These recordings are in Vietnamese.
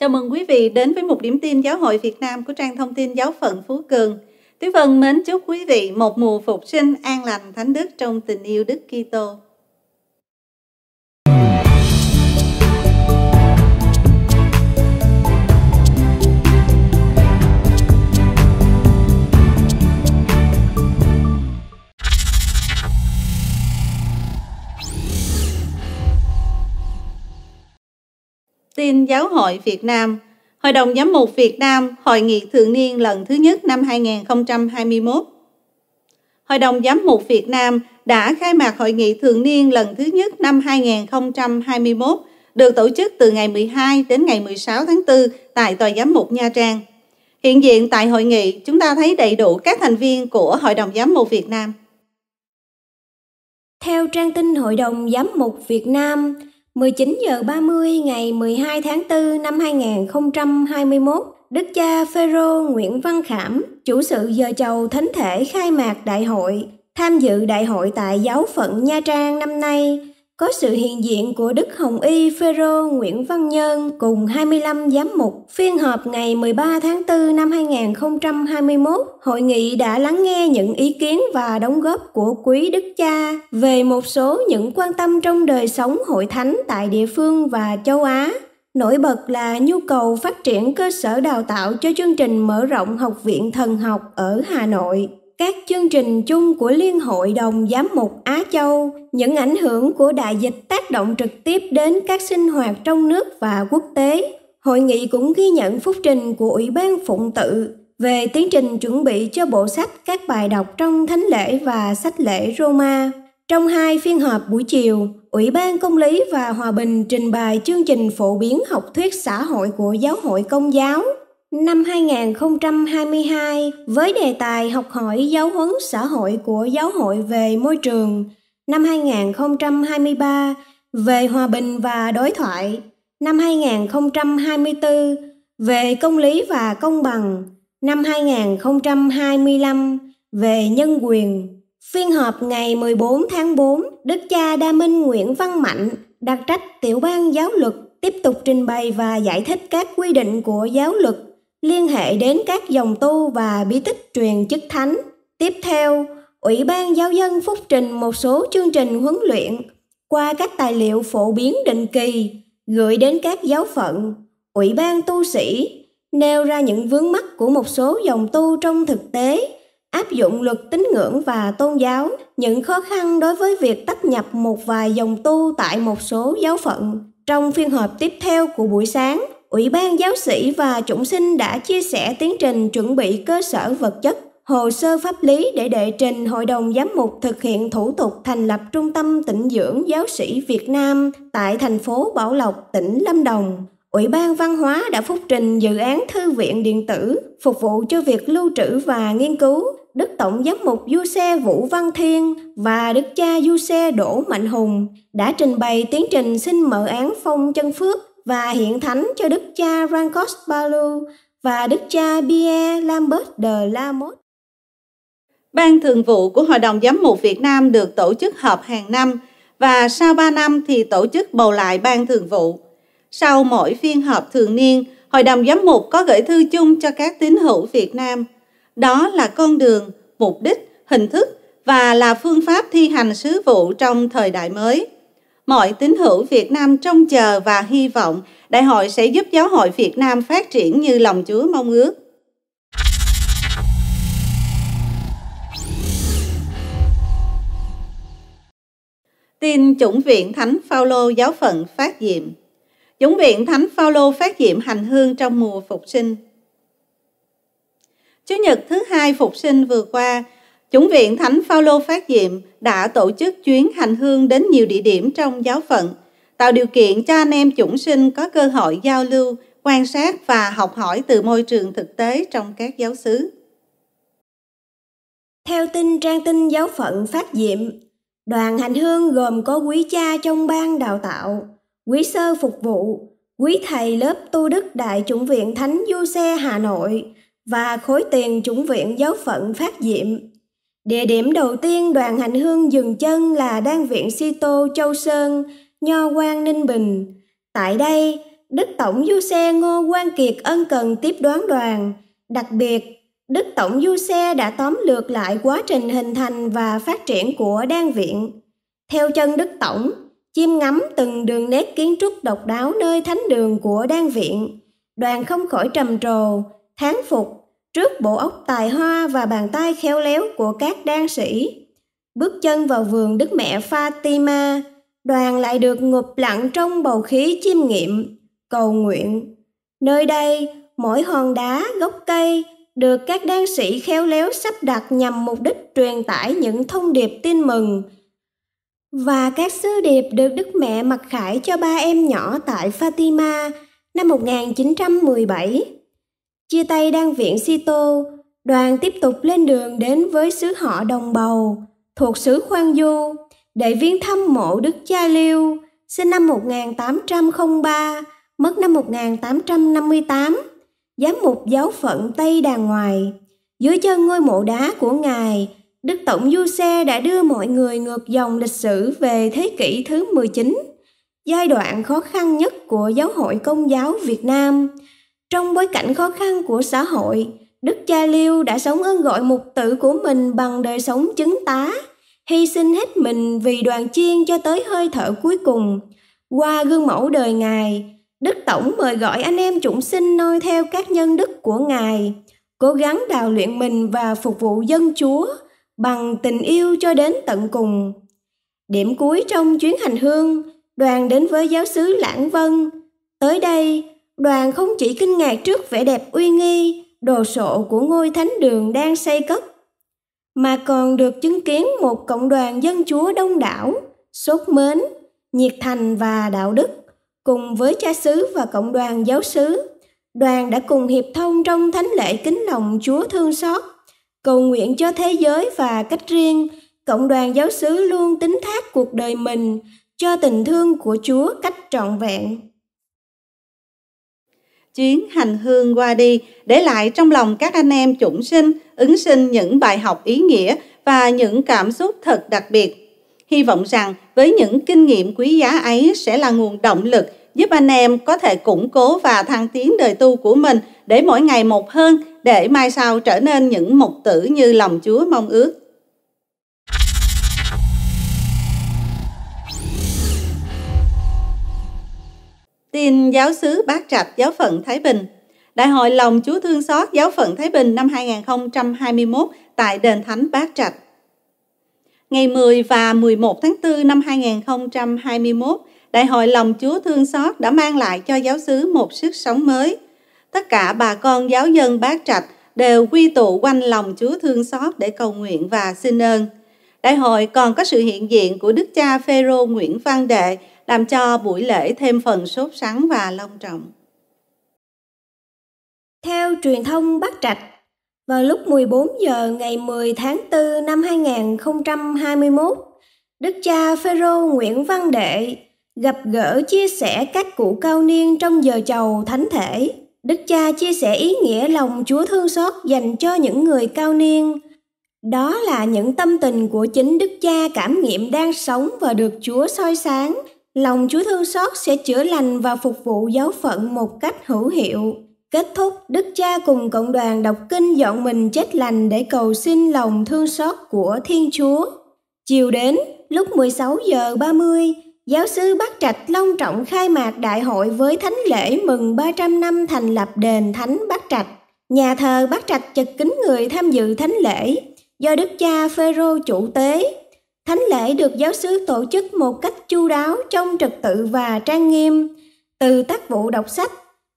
Chào mừng quý vị đến với một điểm tin giáo hội Việt Nam của trang thông tin giáo phận Phú Cường. Thúy Vân mến chúc quý vị một mùa phục sinh an lành thánh đức trong tình yêu Đức Kitô. tin Giáo hội Việt Nam, Hội đồng Giám mục Việt Nam Hội nghị thường niên lần thứ nhất năm 2021. Hội đồng Giám mục Việt Nam đã khai mạc hội nghị thường niên lần thứ nhất năm 2021 được tổ chức từ ngày 12 đến ngày 16 tháng 4 tại Tòa Giám mục Nha Trang. Hiện diện tại hội nghị, chúng ta thấy đầy đủ các thành viên của Hội đồng Giám mục Việt Nam. Theo trang tin Hội đồng Giám mục Việt Nam, 19 giờ 30 ngày 12 tháng 4 năm 2021, Đức cha Phêrô Nguyễn Văn Khảm, chủ sự giờ chầu thánh thể khai mạc đại hội, tham dự đại hội tại giáo phận Nha Trang năm nay có sự hiện diện của Đức Hồng Y Phêrô Nguyễn Văn Nhân cùng 25 giám mục. Phiên họp ngày 13 tháng 4 năm 2021, hội nghị đã lắng nghe những ý kiến và đóng góp của quý đức cha về một số những quan tâm trong đời sống hội thánh tại địa phương và châu Á. Nổi bật là nhu cầu phát triển cơ sở đào tạo cho chương trình mở rộng Học viện Thần học ở Hà Nội các chương trình chung của Liên hội đồng Giám mục Á Châu, những ảnh hưởng của đại dịch tác động trực tiếp đến các sinh hoạt trong nước và quốc tế. Hội nghị cũng ghi nhận phúc trình của Ủy ban Phụng tự về tiến trình chuẩn bị cho bộ sách các bài đọc trong thánh lễ và sách lễ Roma. Trong hai phiên họp buổi chiều, Ủy ban Công lý và Hòa bình trình bày chương trình phổ biến học thuyết xã hội của Giáo hội Công giáo – năm 2022 với đề tài học hỏi giáo huấn xã hội của giáo hội về môi trường, năm 2023 về hòa bình và đối thoại, năm 2024 về công lý và công bằng, năm 2025 về nhân quyền. Phiên họp ngày 14 tháng 4, Đức cha Đa Minh Nguyễn Văn Mạnh đặc trách tiểu ban giáo luật tiếp tục trình bày và giải thích các quy định của giáo luật liên hệ đến các dòng tu và bí tích truyền chức thánh. Tiếp theo, Ủy ban Giáo dân phúc trình một số chương trình huấn luyện qua các tài liệu phổ biến định kỳ gửi đến các giáo phận, Ủy ban tu sĩ nêu ra những vướng mắc của một số dòng tu trong thực tế áp dụng luật tín ngưỡng và tôn giáo, những khó khăn đối với việc tách nhập một vài dòng tu tại một số giáo phận. Trong phiên họp tiếp theo của buổi sáng, Ủy ban giáo sĩ và chủng sinh đã chia sẻ tiến trình chuẩn bị cơ sở vật chất, hồ sơ pháp lý để đệ trình Hội đồng Giám mục thực hiện thủ tục thành lập Trung tâm Tịnh dưỡng Giáo sĩ Việt Nam tại thành phố Bảo Lộc, tỉnh Lâm Đồng. Ủy ban Văn hóa đã phúc trình dự án thư viện điện tử phục vụ cho việc lưu trữ và nghiên cứu. Đức Tổng Giám mục Du Xe Vũ Văn Thiên và Đức Cha Du Xe Đỗ Mạnh Hùng đã trình bày tiến trình xin mở án phong chân phước và hiện thánh cho đức cha Rancos Balu và đức cha Pierre Lambert de Lamotte. Ban thường vụ của Hội đồng Giám mục Việt Nam được tổ chức họp hàng năm và sau 3 năm thì tổ chức bầu lại ban thường vụ. Sau mỗi phiên họp thường niên, Hội đồng Giám mục có gửi thư chung cho các tín hữu Việt Nam. Đó là con đường, mục đích, hình thức và là phương pháp thi hành sứ vụ trong thời đại mới mọi tín hữu Việt Nam trông chờ và hy vọng đại hội sẽ giúp giáo hội Việt Nam phát triển như lòng Chúa mong ước. Tin chủng viện Thánh Phaolô giáo phận phát diệm. Chủng viện Thánh Phaolô phát diệm hành hương trong mùa phục sinh. Chủ nhật thứ hai phục sinh vừa qua, Chủng viện Thánh Phaolô Phát Diệm đã tổ chức chuyến hành hương đến nhiều địa điểm trong giáo phận, tạo điều kiện cho anh em chủng sinh có cơ hội giao lưu, quan sát và học hỏi từ môi trường thực tế trong các giáo xứ. Theo tin trang tin giáo phận Phát Diệm, đoàn hành hương gồm có quý cha trong ban đào tạo, quý sơ phục vụ, quý thầy lớp tu đức Đại chủng viện Thánh Du Xe Hà Nội và khối tiền chủng viện giáo phận Phát Diệm Địa điểm đầu tiên đoàn hành hương dừng chân là Đan viện Si Tô Châu Sơn, Nho Quan Ninh Bình. Tại đây, Đức Tổng Du Xe Ngô Quang Kiệt ân cần tiếp đoán đoàn. Đặc biệt, Đức Tổng Du Xe đã tóm lược lại quá trình hình thành và phát triển của Đan viện. Theo chân Đức Tổng, chiêm ngắm từng đường nét kiến trúc độc đáo nơi thánh đường của Đan viện, đoàn không khỏi trầm trồ, thán phục trước bộ óc tài hoa và bàn tay khéo léo của các đan sĩ. Bước chân vào vườn Đức Mẹ Fatima, đoàn lại được ngụp lặng trong bầu khí chiêm nghiệm, cầu nguyện. Nơi đây, mỗi hòn đá, gốc cây được các đan sĩ khéo léo sắp đặt nhằm mục đích truyền tải những thông điệp tin mừng và các sứ điệp được Đức Mẹ mặc khải cho ba em nhỏ tại Fatima năm 1917 Chia tay đan viện si tô đoàn tiếp tục lên đường đến với xứ họ Đồng Bầu, thuộc xứ Khoan Du, để viếng thăm mộ Đức Cha Liêu, sinh năm 1803, mất năm 1858, giám mục giáo phận Tây Đàn Ngoài. Dưới chân ngôi mộ đá của Ngài, Đức Tổng Du Xe đã đưa mọi người ngược dòng lịch sử về thế kỷ thứ 19, giai đoạn khó khăn nhất của giáo hội công giáo Việt Nam – trong bối cảnh khó khăn của xã hội, Đức Cha Liêu đã sống ơn gọi mục tử của mình bằng đời sống chứng tá, hy sinh hết mình vì đoàn chiên cho tới hơi thở cuối cùng. Qua gương mẫu đời Ngài, Đức Tổng mời gọi anh em chúng sinh noi theo các nhân đức của Ngài, cố gắng đào luyện mình và phục vụ dân Chúa bằng tình yêu cho đến tận cùng. Điểm cuối trong chuyến hành hương, đoàn đến với giáo xứ Lãng Vân. Tới đây, Đoàn không chỉ kinh ngạc trước vẻ đẹp uy nghi, đồ sộ của ngôi thánh đường đang xây cất, mà còn được chứng kiến một cộng đoàn dân chúa đông đảo, sốt mến, nhiệt thành và đạo đức. Cùng với cha xứ và cộng đoàn giáo xứ, đoàn đã cùng hiệp thông trong thánh lễ kính lòng Chúa thương xót, cầu nguyện cho thế giới và cách riêng, cộng đoàn giáo xứ luôn tính thác cuộc đời mình cho tình thương của Chúa cách trọn vẹn chuyến hành hương qua đi để lại trong lòng các anh em chủng sinh ứng sinh những bài học ý nghĩa và những cảm xúc thật đặc biệt hy vọng rằng với những kinh nghiệm quý giá ấy sẽ là nguồn động lực giúp anh em có thể củng cố và thăng tiến đời tu của mình để mỗi ngày một hơn để mai sau trở nên những mục tử như lòng chúa mong ước Tin giáo sứ Bát Trạch giáo phận Thái Bình Đại hội lòng Chúa Thương Xót Giáo phận Thái Bình năm 2021 tại Đền Thánh Bát Trạch. Ngày 10 và 11 tháng 4 năm 2021, Đại hội lòng Chúa Thương Xót đã mang lại cho giáo xứ một sức sống mới. Tất cả bà con giáo dân Bát Trạch đều quy tụ quanh lòng Chúa Thương Xót để cầu nguyện và xin ơn. Đại hội còn có sự hiện diện của Đức cha Phêrô Nguyễn Văn Đệ, làm cho buổi lễ thêm phần sốt sắng và long trọng. Theo truyền thông Bắc Trạch, vào lúc 14 giờ ngày 10 tháng 4 năm 2021, Đức cha Phêrô Nguyễn Văn Đệ gặp gỡ chia sẻ các cụ cao niên trong giờ chầu thánh thể. Đức cha chia sẻ ý nghĩa lòng Chúa thương xót dành cho những người cao niên. Đó là những tâm tình của chính Đức cha cảm nghiệm đang sống và được Chúa soi sáng – lòng Chúa thương xót sẽ chữa lành và phục vụ giáo phận một cách hữu hiệu. Kết thúc, Đức Cha cùng cộng đoàn đọc kinh dọn mình chết lành để cầu xin lòng thương xót của Thiên Chúa. Chiều đến, lúc 16 giờ 30, giáo sư Bắc Trạch long trọng khai mạc đại hội với thánh lễ mừng 300 năm thành lập đền Thánh Bắc Trạch. Nhà thờ Bắc Trạch chật kính người tham dự thánh lễ do Đức Cha Phêrô chủ tế Thánh lễ được giáo xứ tổ chức một cách chu đáo trong trật tự và trang nghiêm, từ tác vụ đọc sách,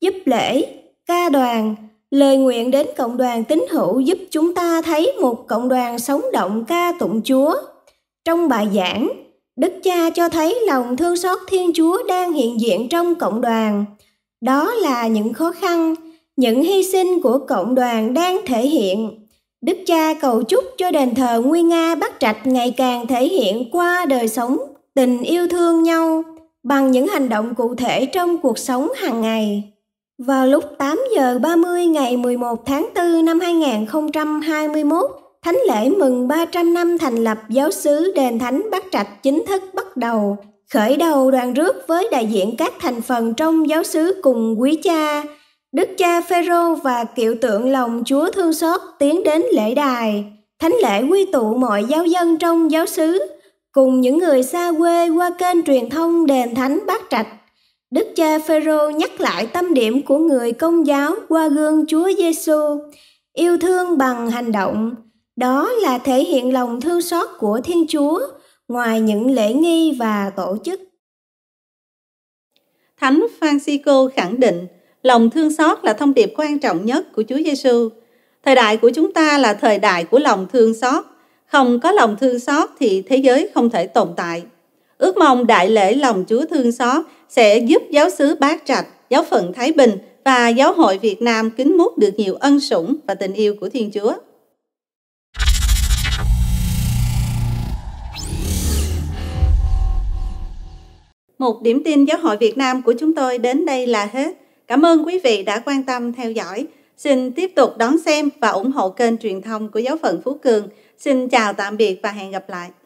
giúp lễ, ca đoàn, lời nguyện đến cộng đoàn tín hữu giúp chúng ta thấy một cộng đoàn sống động ca tụng Chúa. Trong bài giảng, Đức Cha cho thấy lòng thương xót Thiên Chúa đang hiện diện trong cộng đoàn. Đó là những khó khăn, những hy sinh của cộng đoàn đang thể hiện Đức cha cầu chúc cho đền thờ Nguy Nga Bắc Trạch ngày càng thể hiện qua đời sống, tình yêu thương nhau bằng những hành động cụ thể trong cuộc sống hàng ngày. Vào lúc 8 giờ 30 ngày 11 tháng 4 năm 2021, Thánh lễ mừng 300 năm thành lập giáo xứ Đền Thánh Bắc Trạch chính thức bắt đầu. Khởi đầu đoàn rước với đại diện các thành phần trong giáo xứ cùng quý cha, Đức cha Phêrô và kiệu tượng lòng Chúa thương xót tiến đến lễ đài, thánh lễ quy tụ mọi giáo dân trong giáo xứ cùng những người xa quê qua kênh truyền thông đền thánh Bát Trạch. Đức cha Phêrô nhắc lại tâm điểm của người công giáo qua gương Chúa Giêsu, yêu thương bằng hành động, đó là thể hiện lòng thương xót của Thiên Chúa ngoài những lễ nghi và tổ chức. Thánh Francisco khẳng định lòng thương xót là thông điệp quan trọng nhất của Chúa Giêsu. Thời đại của chúng ta là thời đại của lòng thương xót. Không có lòng thương xót thì thế giới không thể tồn tại. Ước mong đại lễ lòng Chúa thương xót sẽ giúp giáo xứ Bát Trạch, giáo phận Thái Bình và giáo hội Việt Nam kính mút được nhiều ân sủng và tình yêu của Thiên Chúa. Một điểm tin giáo hội Việt Nam của chúng tôi đến đây là hết. Cảm ơn quý vị đã quan tâm theo dõi. Xin tiếp tục đón xem và ủng hộ kênh truyền thông của Giáo phận Phú Cường. Xin chào tạm biệt và hẹn gặp lại.